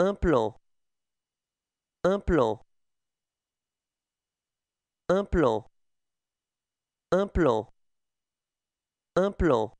un plan un plan un plan un plan un plan